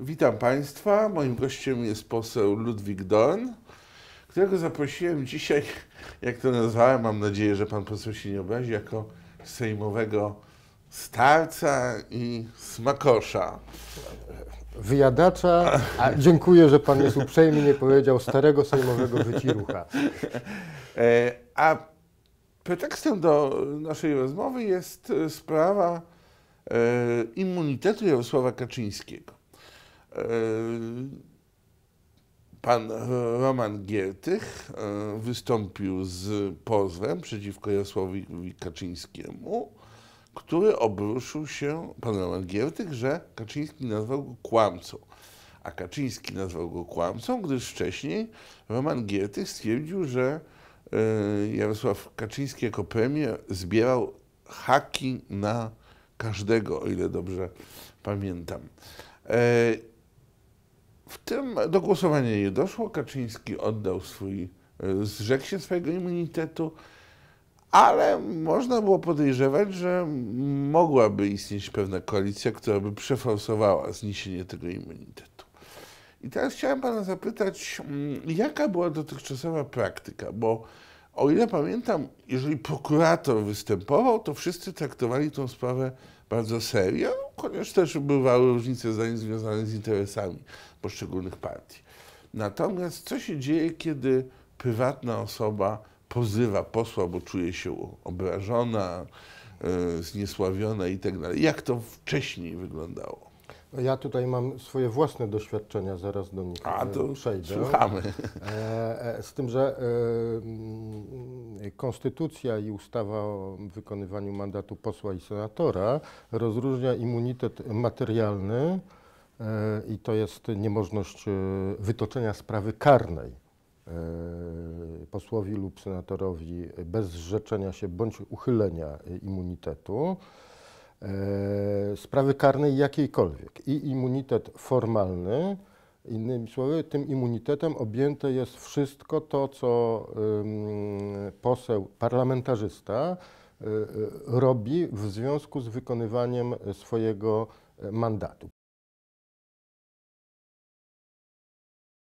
Witam Państwa. Moim gościem jest poseł Ludwik Don, którego zaprosiłem dzisiaj, jak to nazwałem, mam nadzieję, że Pan poseł się nie obrazi, jako sejmowego starca i smakosza. Wyjadacza, a dziękuję, że Pan jest uprzejmy, nie powiedział starego sejmowego wycirucha. E, a pretekstem do naszej rozmowy jest sprawa e, immunitetu Jarosława Kaczyńskiego. E, pan Roman Giertych e, wystąpił z pozwem przeciwko Jarosławowi Kaczyńskiemu, który obruszył się, pan Roman Giertych, że Kaczyński nazwał go kłamcą. A Kaczyński nazwał go kłamcą, gdyż wcześniej Roman Giertych stwierdził, że e, Jarosław Kaczyński jako premier zbierał haki na każdego, o ile dobrze pamiętam. W tym do głosowania nie doszło. Kaczyński oddał swój, e, zrzekł się swojego immunitetu, ale można było podejrzewać, że mogłaby istnieć pewna koalicja, która by przeforsowała zniesienie tego immunitetu. I teraz chciałem Pana zapytać, mm, jaka była dotychczasowa praktyka, bo o ile pamiętam, jeżeli prokurator występował, to wszyscy traktowali tę sprawę bardzo serio chociaż też bywały różnice zdań związane z interesami poszczególnych partii. Natomiast co się dzieje, kiedy prywatna osoba pozywa posła, bo czuje się obrażona, e, zniesławiona itd. Tak Jak to wcześniej wyglądało? Ja tutaj mam swoje własne doświadczenia, zaraz do nich A, e, to przejdę. Słuchamy. E, e, z tym, że mm, konstytucja i ustawa o wykonywaniu mandatu posła i senatora rozróżnia immunitet materialny i to jest niemożność wytoczenia sprawy karnej posłowi lub senatorowi bez zrzeczenia się bądź uchylenia immunitetu sprawy karnej jakiejkolwiek i immunitet formalny. Innymi słowy, tym immunitetem objęte jest wszystko to, co poseł, parlamentarzysta y, y, robi w związku z wykonywaniem swojego e, mandatu.